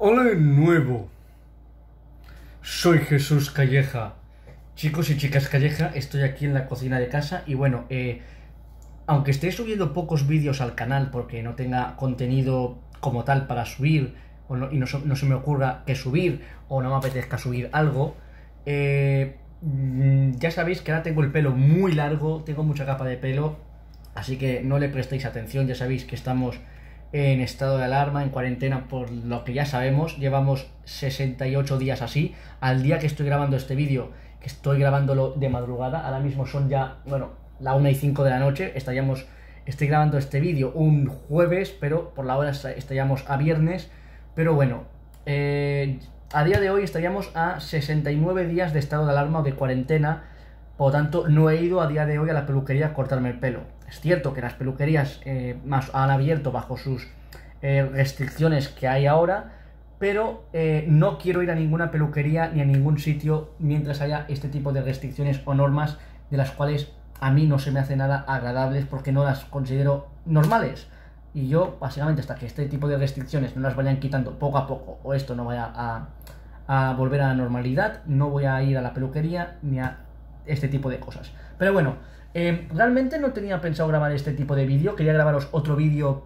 Hola de nuevo. Soy Jesús Calleja. Chicos y chicas Calleja, estoy aquí en la cocina de casa y bueno, eh, aunque esté subiendo pocos vídeos al canal porque no tenga contenido como tal para subir y no, se me ocurra que subir o no me apetezca subir algo, eh, mm, ya sabéis que ahora tengo el pelo muy largo, tengo mucha capa de pelo, así que no le prestéis atención, ya sabéis que estamos en estado de alarma, en cuarentena, por lo que ya sabemos. Llevamos 68 días así. Al día que estoy grabando este vídeo, que estoy grabándolo de madrugada, ahora mismo son ya, bueno, la 1 y 5 de la noche, estaríamos, estoy grabando este vídeo un jueves, pero por la hora estaríamos a viernes. Pero bueno, eh, a día de hoy estaríamos a 69 días de estado de alarma o de cuarentena. Por lo tanto, no he ido a día de hoy a la peluquería a cortarme el pelo es cierto que las peluquerías eh, más han abierto bajo sus eh, restricciones que hay ahora, pero eh, no quiero ir a ninguna peluquería ni a ningún sitio mientras haya este tipo de restricciones o normas de las cuales a mí no se me hace nada agradables porque no las considero normales. Y yo, básicamente, hasta que este tipo de restricciones no las vayan quitando poco a poco o esto no vaya a, a volver a la normalidad, no voy a ir a la peluquería ni a este tipo de cosas. Pero bueno, eh, realmente no tenía pensado grabar este tipo de vídeo, quería grabaros otro vídeo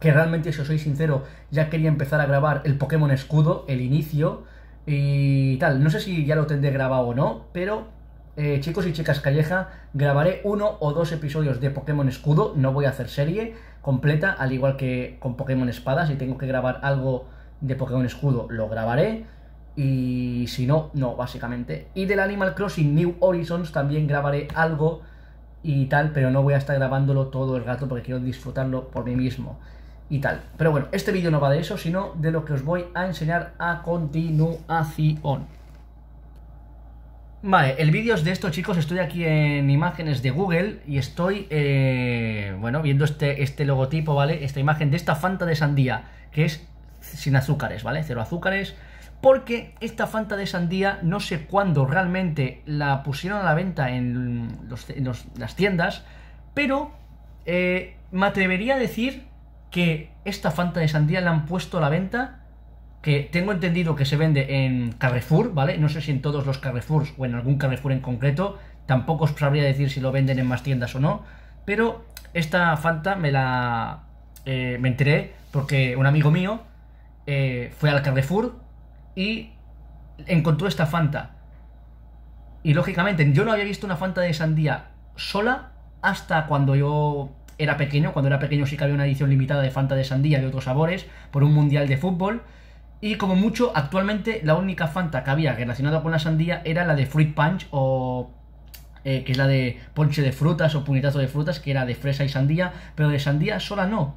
que realmente, si os soy sincero, ya quería empezar a grabar el Pokémon Escudo, el inicio y tal. No sé si ya lo tendré grabado o no, pero eh, chicos y chicas calleja, grabaré uno o dos episodios de Pokémon Escudo, no voy a hacer serie completa, al igual que con Pokémon Espada, si tengo que grabar algo de Pokémon Escudo, lo grabaré. Y si no, no, básicamente. Y del Animal Crossing New Horizons también grabaré algo y tal, pero no voy a estar grabándolo todo el gato porque quiero disfrutarlo por mí mismo y tal. Pero bueno, este vídeo no va de eso, sino de lo que os voy a enseñar a continuación. Vale, el vídeo es de esto, chicos. Estoy aquí en imágenes de Google y estoy, eh, bueno, viendo este, este logotipo, ¿vale? Esta imagen de esta Fanta de sandía, que es sin azúcares, ¿vale? Cero azúcares, porque esta Fanta de sandía, no sé cuándo realmente la pusieron a la venta en, las tiendas, pero eh, me atrevería a decir que esta Fanta de sandía la han puesto a la venta, que tengo entendido que se vende en Carrefour, ¿vale? No sé si en todos los Carrefour o en algún Carrefour en concreto, tampoco os sabría decir si lo venden en más tiendas o no, pero esta Fanta me la... Eh, me enteré porque un amigo mío eh, fue al Carrefour y encontró esta Fanta. Y lógicamente, yo no había visto una Fanta de sandía sola hasta cuando yo era pequeño. Cuando era pequeño sí que había una edición limitada de Fanta de sandía de otros sabores por un mundial de fútbol. Y como mucho, actualmente la única Fanta que había relacionada con la sandía era la de Fruit Punch o eh, que es la de ponche de frutas o puñetazo de frutas, que era de fresa y sandía, pero de sandía sola no.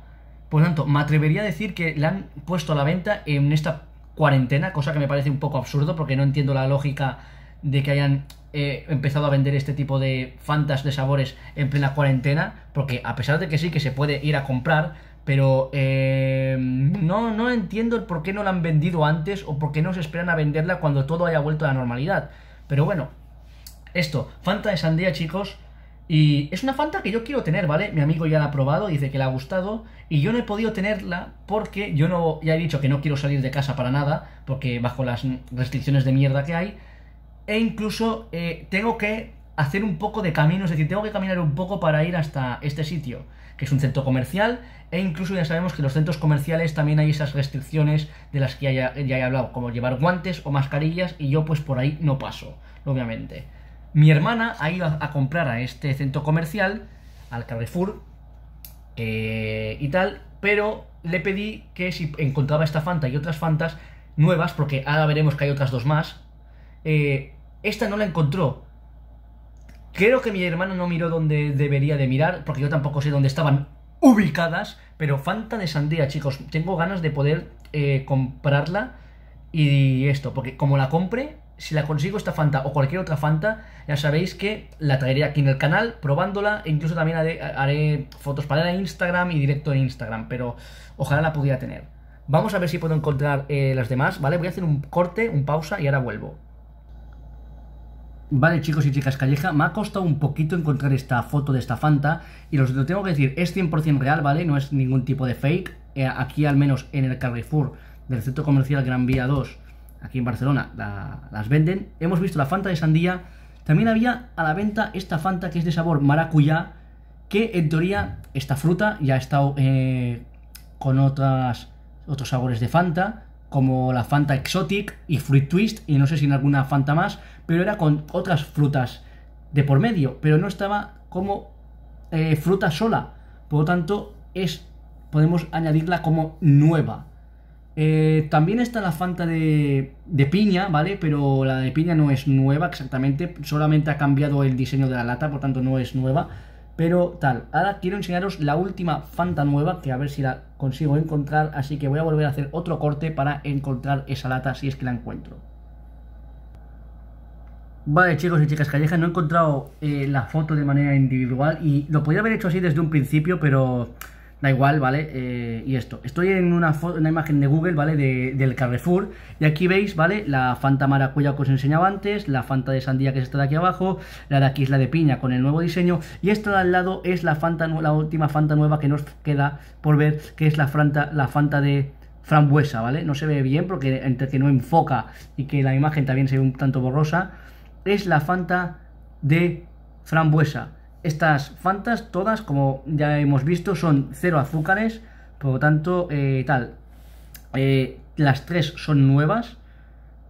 Por lo tanto, me atrevería a decir que la han puesto a la venta en esta cuarentena, cosa que me parece un poco absurdo porque no entiendo la lógica de que hayan eh, empezado a vender este tipo de fantas de sabores en plena cuarentena, porque a pesar de que sí que se puede ir a comprar, pero eh, no, no entiendo el por qué no la han vendido antes o por qué no se esperan a venderla cuando todo haya vuelto a la normalidad. Pero bueno, esto, Fanta de sandía chicos, y es una Fanta que yo quiero tener, ¿vale? Mi amigo ya la ha probado, dice que le ha gustado. Y yo no he podido tenerla porque yo no, ya he dicho que no quiero salir de casa para nada, porque bajo las restricciones de mierda que hay. E incluso eh, tengo que hacer un poco de camino, es decir, tengo que caminar un poco para ir hasta este sitio, que es un centro comercial. E incluso ya sabemos que en los centros comerciales también hay esas restricciones de las que ya he hablado, como llevar guantes o mascarillas, y yo pues por ahí no paso, obviamente. Mi hermana ha ido a, comprar a este centro comercial, al Carrefour, eh, y tal, pero le pedí que si encontraba esta Fanta y otras Fantas nuevas, porque ahora veremos que hay otras dos más, eh, esta no la encontró. Creo que mi hermana no miró donde debería de mirar, porque yo tampoco sé dónde estaban ubicadas, pero Fanta de sandía, chicos, tengo ganas de poder eh, comprarla y esto, porque como la compre, si la consigo esta Fanta o cualquier otra Fanta, ya sabéis que la traeré aquí en el canal probándola e incluso también haré, fotos para Instagram y directo en Instagram, pero ojalá la pudiera tener. Vamos a ver si puedo encontrar eh, las demás, ¿vale? Voy a hacer un corte, un pausa y ahora vuelvo. Vale chicos y chicas calleja, me ha costado un poquito encontrar esta foto de esta Fanta y lo tengo que decir, es 100% real, ¿vale? No es ningún tipo de fake, eh, aquí al menos en el Carrefour del centro comercial Gran Vía 2 aquí en Barcelona las venden. Hemos visto la Fanta de sandía. También había a la venta esta Fanta que es de sabor maracuyá, que en teoría esta fruta ya ha estado eh, con otras, otros sabores de Fanta, como la Fanta Exotic y Fruit Twist, y no sé si en alguna Fanta más, pero era con otras frutas de por medio, pero no estaba como eh, fruta sola. Por lo tanto, es, podemos añadirla como nueva. Eh, también está la Fanta de, piña, ¿vale? Pero la de piña no es nueva exactamente, solamente ha cambiado el diseño de la lata, por tanto no es nueva. Pero tal, ahora quiero enseñaros la última Fanta nueva, que a ver si la consigo encontrar, así que voy a volver a hacer otro corte para encontrar esa lata si es que la encuentro. Vale chicos y chicas callejas, no he encontrado eh, la foto de manera individual y lo podría haber hecho así desde un principio, pero da igual, ¿vale? Eh, y esto, estoy en una, una imagen de Google, ¿vale? De, del Carrefour, y aquí veis, ¿vale? La Fanta Maracuya que os enseñaba antes, la Fanta de Sandía que es esta de aquí abajo, la de aquí es la de Piña con el nuevo diseño, y esta de al lado es la Fanta, la última Fanta nueva que nos queda por ver, que es la Fanta, la Fanta de frambuesa, ¿vale? No se ve bien porque entre que no enfoca y que la imagen también se ve un tanto borrosa, es la Fanta de frambuesa. Estas Fantas, todas, como ya hemos visto, son cero azúcares, por lo tanto, eh, tal. Eh, las tres son nuevas,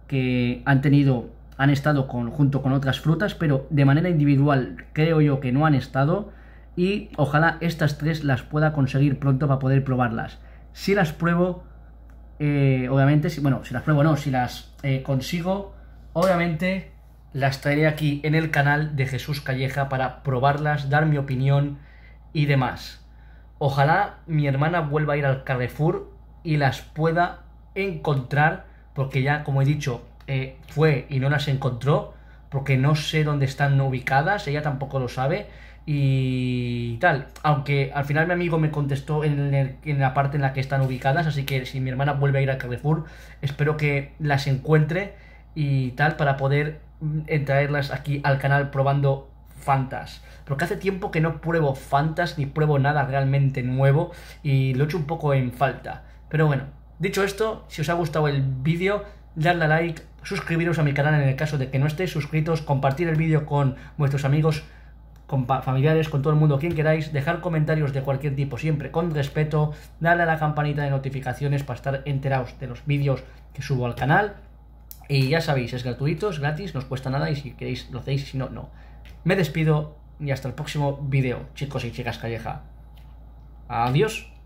que han tenido, han estado junto con otras frutas, pero de manera individual creo yo que no han estado. Y ojalá estas tres las pueda conseguir pronto para poder probarlas. Si las pruebo, eh, obviamente, bueno, si las pruebo no, si las consigo, obviamente las traeré aquí en el canal de Jesús Calleja para probarlas, dar mi opinión y demás. Ojalá mi hermana vuelva a ir al Carrefour y las pueda encontrar, porque ya, como he dicho, eh, fue y no las encontró, porque no sé dónde están ubicadas, ella tampoco lo sabe y tal. Aunque al final mi amigo me contestó en, la parte en la que están ubicadas, así que si mi hermana vuelve a ir al Carrefour, espero que las encuentre y tal para poder en traerlas aquí al canal probando Fantas. Porque hace tiempo que no pruebo Fantas ni pruebo nada realmente nuevo y lo echo un poco en falta. Pero bueno, dicho esto, si os ha gustado el vídeo, darle a like, suscribiros a mi canal en el caso de que no estéis suscritos, compartir el vídeo con vuestros amigos, con familiares, con todo el mundo, quien queráis, dejar comentarios de cualquier tipo, siempre con respeto, darle a la campanita de notificaciones para estar enterados de los vídeos que subo al canal y ya sabéis, es gratuito, es gratis, no os cuesta nada y si queréis lo hacéis, si no, no. Me despido y hasta el próximo video, chicos y chicas calleja. Adiós.